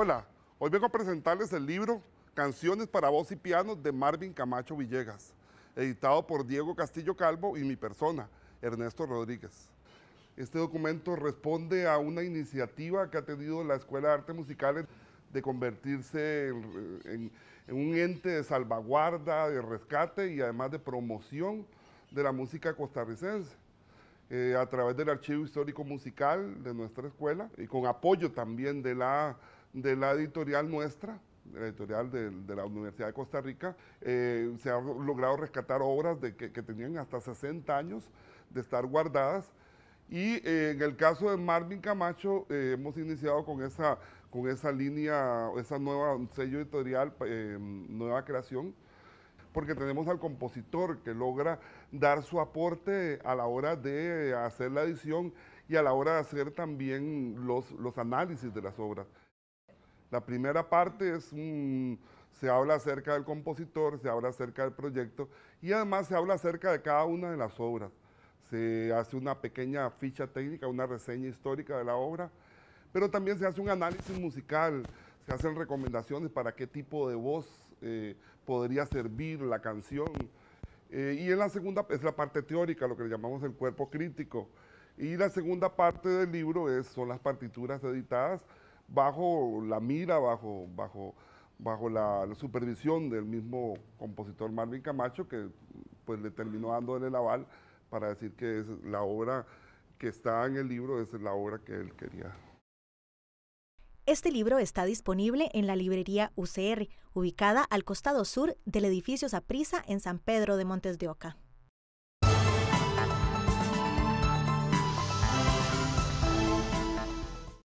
Hola, hoy vengo a presentarles el libro Canciones para voz y piano de Marvin Camacho Villegas, editado por Diego Castillo Calvo y mi persona, Ernesto Rodríguez. Este documento responde a una iniciativa que ha tenido la Escuela de Artes Musicales de convertirse en, un ente de salvaguarda, de rescate y además de promoción de la música costarricense. Eh, a través del Archivo Histórico Musical de nuestra escuela y con apoyo también de la de la editorial nuestra, de la editorial de, la Universidad de Costa Rica, eh, se ha logrado rescatar obras de que, tenían hasta 60 años de estar guardadas. Y eh, en el caso de Marvin Camacho, eh, hemos iniciado con esa, con esa línea, esa nueva sello editorial, nueva creación, porque tenemos al compositor que logra dar su aporte a la hora de hacer la edición y a la hora de hacer también los análisis de las obras. La primera parte es un, se habla acerca del compositor, se habla acerca del proyecto y además se habla acerca de cada una de las obras. Se hace una pequeña ficha técnica, una reseña histórica de la obra, pero también se hace un análisis musical, se hacen recomendaciones para qué tipo de voz eh, podría servir la canción. Eh, y en la segunda es la parte teórica, lo que le llamamos el cuerpo crítico. Y la segunda parte del libro es, son las partituras editadas bajo la mira, bajo, bajo, bajo la, supervisión del mismo compositor Marvin Camacho, que pues le terminó dando el aval para decir que es la obra que está en el libro es la obra que él quería. Este libro está disponible en la librería UCR, ubicada al costado sur del edificio Saprisa en San Pedro de Montes de Oca.